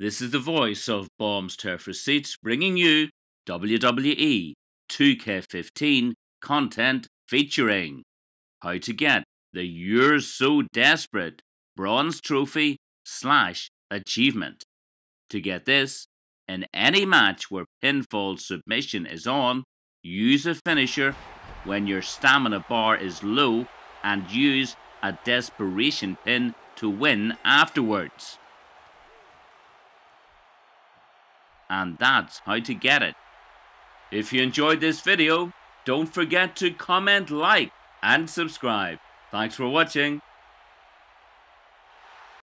This is the voice of Bombs Turf Receipts bringing you WWE 2K15 content featuring how to get the You're So Desperate Bronze Trophy slash achievement. To get this, in any match where pinfall submission is on, use a finisher when your stamina bar is low and use a desperation pin to win afterwards. and that's how to get it. If you enjoyed this video, don't forget to comment, like, and subscribe. Thanks for watching.